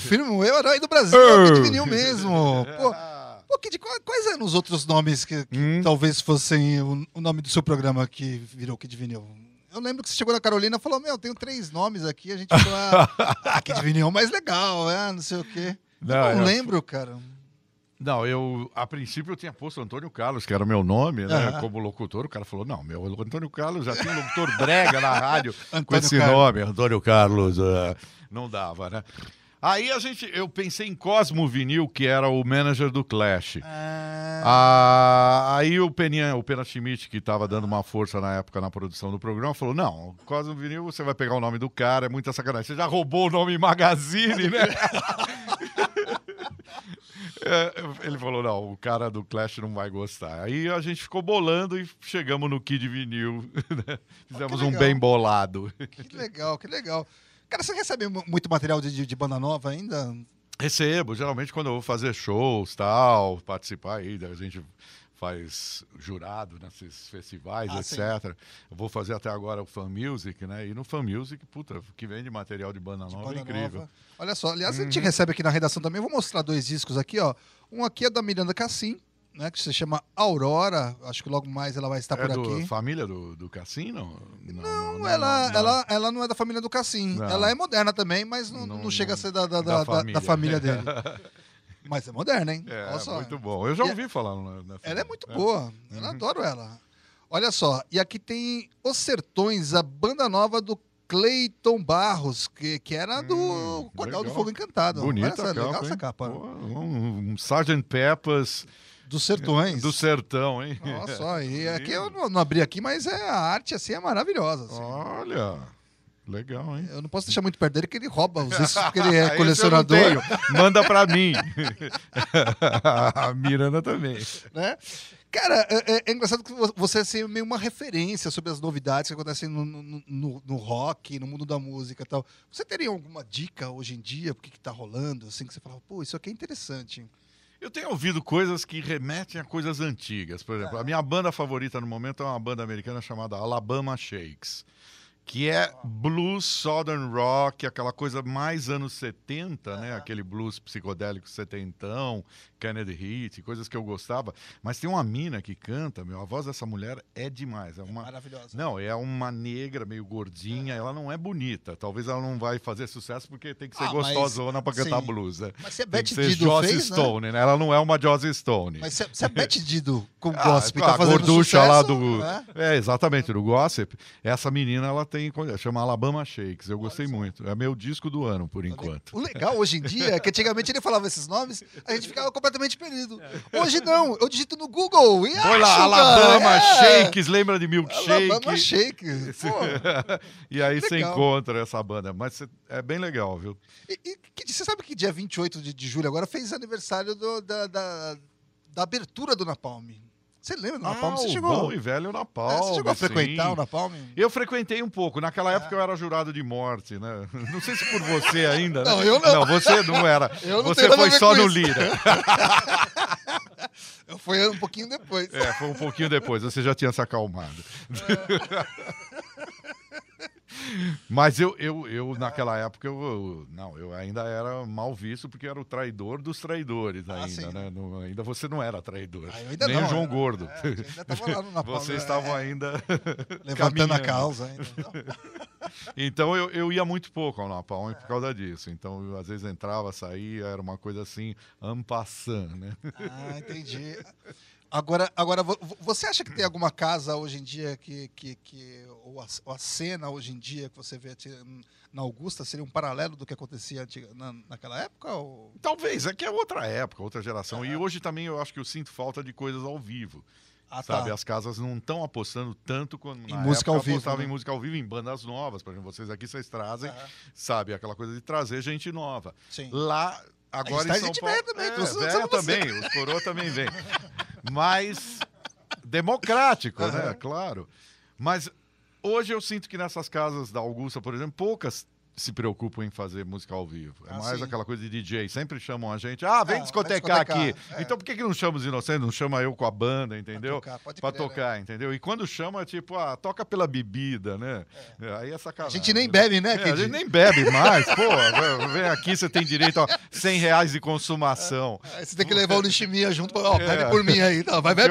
o filme, o herói do Brasil, é o Kid é. Vinil mesmo. Pô, pô Kid, quais eram os outros nomes que, que hum? talvez fossem o, nome do seu programa que virou Kid Vinil? Eu lembro que você chegou na Carolina e falou: Meu, tenho três nomes aqui. A gente falou: Ah, Kid ah, Vinil é o mais legal, é, não sei o quê. Não, eu lembro, cara. Não, eu a princípio eu tinha posto Antônio Carlos, que era meu nome, né? Uhum. Como locutor, o cara falou: não, meu Antônio Carlos já tinha um locutor brega na rádio com esse Carlos. nome, Antônio Carlos. Uh, não dava, né? Aí a gente, eu pensei em Cosmo Vinil, que era o manager do Clash. Ah, ah aí o Peninha, o Pena Schmidt, que estava dando uma força na época na produção do programa, falou: não, Cosmo Vinil, você vai pegar o nome do cara, é muita sacanagem. Você já roubou o nome Magazine, né? É, ele falou: não, o cara do Clash não vai gostar. Aí a gente ficou bolando e chegamos no Kid Vinil. Né? Fizemos oh, um bem bolado. Que legal, que legal. Cara, você recebe muito material de, de banda nova ainda? Recebo, geralmente quando eu vou fazer shows, tal, participar aí, a gente faz jurado nesses festivais, ah, etc. Sim. Eu vou fazer até agora o Fan Music, né? E no Fan Music, puta, que vende material de banda de nova, é banda incrível. Nova. Olha só, aliás, uhum. a gente uhum. recebe aqui na redação também, eu vou mostrar dois discos aqui, ó. Um aqui é da Miranda Cassim, né, que se chama Aurora. Acho que logo mais ela vai estar é por do, aqui. É família do, do Cassino? Não, não, não ela, não, Ela, ela não é da família do Cassim. Ela é moderna também, mas não, não, chega a ser da, da, da, da família. Né? família dele. mas é moderna, hein? É, Olha só. muito bom. Eu já ouvi e é- falar na, na Ela é muito é. boa. Eu uhum. adoro ela. Olha só, e aqui tem Os Sertões, a banda nova do Cleiton Barros, que, que era do hum, legal. do Fogo Encantado. Bonita Parece, a capa, legal hein? essa capa. um, um Sgt. Peppas dos sertões. Do sertão, hein? Nossa, só, e aqui eu não, abri aqui, mas é, a arte assim é maravilhosa. Assim. Olha. Legal, hein? Eu não posso deixar muito perto dele que ele rouba os discos porque ele é colecionador. Manda para mim. a Miranda também. Né? Cara, é, é, é engraçado que você é assim, meio uma referência sobre as novidades que acontecem no, no, no, no rock, no mundo da música e tal. Você teria alguma dica hoje em dia? O que, que tá rolando? Assim, que você fala, pô, isso aqui é interessante. Eu tenho ouvido coisas que remetem a coisas antigas. Por exemplo, é. a minha banda favorita no momento é uma banda americana chamada Alabama Shakes que é blues southern rock, aquela coisa mais anos 70, né? Aquele blues psicodélico setentão, Kennedy Heat, coisas que eu gostava. Mas tem uma mina que canta, meu, a voz dessa mulher é demais. É, é uma... maravilhosa. Não, é uma negra, meio gordinha, uhum. ela não é bonita. Talvez ela não vai fazer sucesso porque tem que ser ah, gostosona para cantar sim. blues, né? Mas se a Betty Dido Joss fez, né? Stone, né? né? Ela não é uma Joss Stone. Mas se, se a Beth Dido com ah, gossip ah, tá fazendo gorducha sucesso, lá do... Né? É, exatamente, do gossip. Essa menina, ela tem. Chama Alabama Shakes. Eu gostei muito. É meu disco do ano, por enquanto. O legal hoje em dia é que antigamente ele falava esses nomes, a gente ficava completamente perdido. Hoje não, eu digito no Google e Foi lá, Alabama é. Shakes, lembra de Milkshake? Alabama Shakes. e aí legal. você encontra essa banda. Mas é bem legal, viu? E, e que, você sabe que dia 28 de, de julho agora fez aniversário do, da, da, da abertura do Napalm. Você lembra do Napalm? você ah, chegou. Bom e velho Napalm. É, você chegou a frequentar sim. o Napalm? Eu frequentei um pouco. Naquela é. época eu era jurado de morte, né? Não sei se por você ainda. Né? Não, eu não. Não, você não era. Não você foi só no isso. Lira. Eu fui um pouquinho depois. É, foi um pouquinho depois. Você já tinha se acalmado. É. Mas eu, eu, eu naquela época, eu, eu, não, eu ainda era mal visto porque era o traidor dos traidores ah, ainda, sim. né? ainda você não era traidor. Ah, ainda nem não, o João né? Gordo. É, ainda tava lá no Vocês estavam é, ainda. Levantando a causa ainda. Então. então eu, eu ia muito pouco ao Napalm é. por causa disso. Então, eu, às vezes entrava, saía, era uma coisa assim, ampassando, né? Ah, entendi. Agora, agora, você acha que tem hum. alguma casa hoje em dia que, que, que ou, a, ou a cena hoje em dia que você vê hum, na Augusta seria um paralelo do que acontecia na, naquela época? Ou... Talvez, é que é outra época, outra geração. É. E hoje também eu acho que eu sinto falta de coisas ao vivo. Ah, tá. sabe, tá. as casas não estão apostando tanto em música época, ao vivo, né? em música ao vivo, em bandas novas, por exemplo, vocês aqui vocês trazem, é. sabe, aquela coisa de trazer gente nova. Sim. Lá Agora em tá São Paulo... também, é, é também, os coroas também vêm. Mas democrático, né? Claro. Mas hoje eu sinto que nessas casas da Augusta, por exemplo, poucas se preocupam em fazer música ao vivo. É ah, mais sim. aquela coisa de DJ. Sempre chamam a gente, ah, vem é, discotecar, discotecar, aqui. É. Então por que, que não chama os inocentes? Não chama eu com a banda, entendeu? Pra tocar, pra né? tocar entendeu? E quando chama, tipo, ah, toca pela bebida, né? É. é aí é sacanagem. A gente nem né? bebe, né? É, a gente nem bebe mais. Pô, vem aqui, você tem direito a 100 reais de consumação. Aí você tem que levar o Nishimia junto. Ó, bebe por mim aí. Não, tá, vai beber.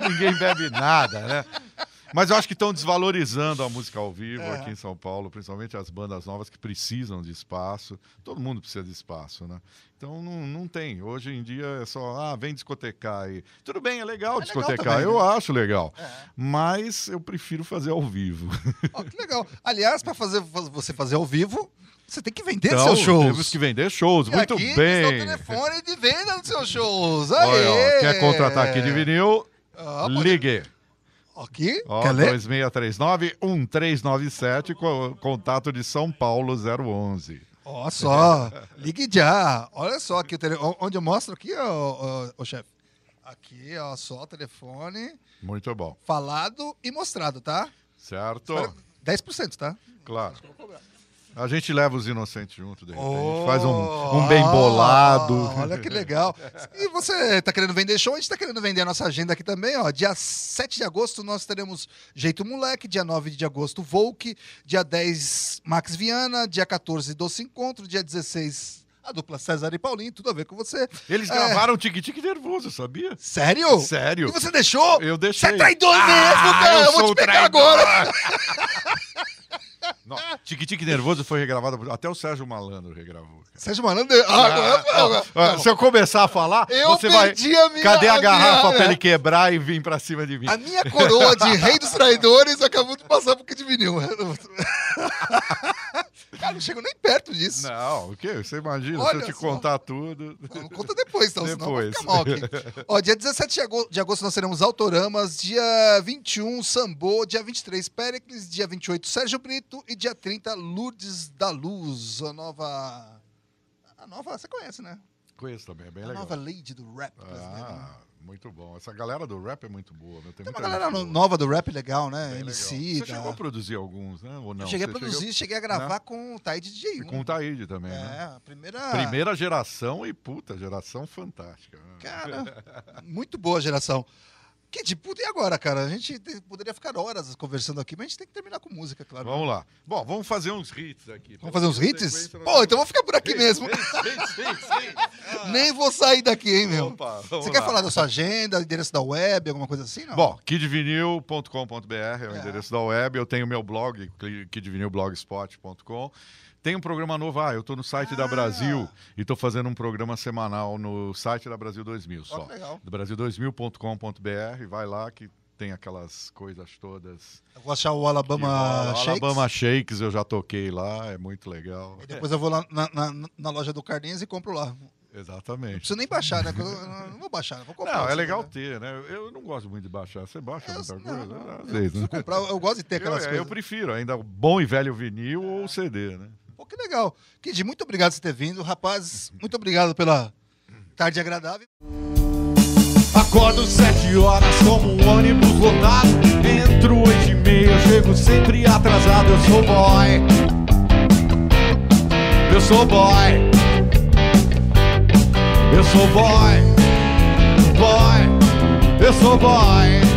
Ninguém bebe nada, né? Mas eu acho que estão desvalorizando a música ao vivo é. aqui em São Paulo, principalmente as bandas novas que precisam de espaço. Todo mundo precisa de espaço, né? Então não, não tem. Hoje em dia é só, ah, vem discotecar aí. Tudo bem, é legal é discotecar, legal também, eu né? acho legal. É. Mas eu prefiro fazer ao vivo. Oh, que legal. Aliás, para fazer você fazer ao vivo, você tem que vender então, seus shows. Temos que vender shows, e muito aqui, bem. Aqui telefone de venda dos seus shows. Aê! Olha, ó, quer contratar aqui de vinil? Ah, pode... Ligue. Aqui? Ó, 2639-1397, contato de São Paulo 011. Olha só, ligue já. Olha só aqui o telefone. Onde eu mostro aqui, ô, ô, ô chefe. Aqui, ó, só o telefone. Muito bom. Falado e mostrado, tá? Certo. Espero 10%, tá? Claro. A gente leva os inocentes junto, de repente. gente oh. Faz um, um bem bolado. Ah, olha que legal. E você está querendo vender show? A gente está querendo vender a nossa agenda aqui também. Ó. Dia 7 de agosto nós teremos Jeito Moleque. Dia 9 de agosto, Volk. Dia 10, Max Viana. Dia 14, Doce Encontro. Dia 16, a dupla César e Paulinho, tudo a ver com você. Eles é... gravaram tique-tique nervoso, sabia? Sério? Sério. E você deixou? Eu deixei. Você é traidor ah, mesmo, cara! Eu, eu vou te pegar traidor. agora! Nossa, ah. Tique Tique Nervoso foi regravado. Até o Sérgio Malandro regravou. Cara. Sérgio Malandro. Ah, ah, é se eu começar a falar, eu você vai. A minha, cadê a, a garrafa minha... pra é. ele quebrar e vir pra cima de mim? A minha coroa de rei dos traidores acabou de passar porque diminuiu. Cara, não chego nem perto disso. Não, o quê? Você imagina, Olha se eu te só. contar tudo. Não, conta depois, então, depois. senão vai ficar Ó, dia 17 de agosto nós teremos Autoramas, dia 21, Sambô, dia 23, Péricles, dia 28, Sérgio Brito e dia 30, Lourdes da Luz, a nova... A nova, você conhece, né? Conheço também, é bem a legal. A nova Lady do Rap brasileiro. Ah. Né? Muito bom. Essa galera do rap é muito boa. Né? Tem, Tem uma galera nova do rap legal, né? Bem MC. Legal. Você chegou a produzir alguns, né? Ou não? cheguei Você a produzir, chegou... cheguei a gravar né? com o Taíde DJ. E com o Taíde também. Né? É, né? a primeira. Primeira geração e puta, geração fantástica. Né? Cara, muito boa a geração. Que tipo, e agora, cara? A gente te, poderia ficar horas conversando aqui, mas a gente tem que terminar com música, claro. Vamos lá. Bom, vamos fazer uns hits aqui. Vamos fazer uns hits? Pô, então vou ficar por aqui hits, mesmo. Hits, hits, ah. Nem vou sair daqui, hein, meu? Opa, Você lá. quer falar da sua agenda, endereço da web, alguma coisa assim? Não? Bom, kidvinil.com.br é o é. endereço da web. Eu tenho meu blog, kidvinilblogspot.com. Tem um programa novo, ah, eu estou no site ah. da Brasil e estou fazendo um programa semanal no site da Brasil 2000 só. Oh, Brasil2000.com.br, vai lá que tem aquelas coisas todas. Eu vou achar o Alabama vou, Shakes. Alabama Shakes, eu já toquei lá, é muito legal. E depois eu vou lá na, na, na loja do Carlinhos e compro lá. Exatamente. Não nem baixar, né? não vou baixar, né? vou comprar. Não, assim, é legal né? ter, né? Eu não gosto muito de baixar. Você baixa muita coisa? Às vezes, né? comprar, eu gosto de ter aquelas é, eu, coisas. Eu prefiro ainda bom e velho vinil é. ou CD, né? Pô, que legal. Kid, muito obrigado por ter vindo. Rapazes, muito obrigado pela tarde agradável. Acordo sete horas como um ônibus lotado Entro oito e meia, chego sempre atrasado Eu sou boy Eu sou boy Eu sou boy Boy Eu sou boy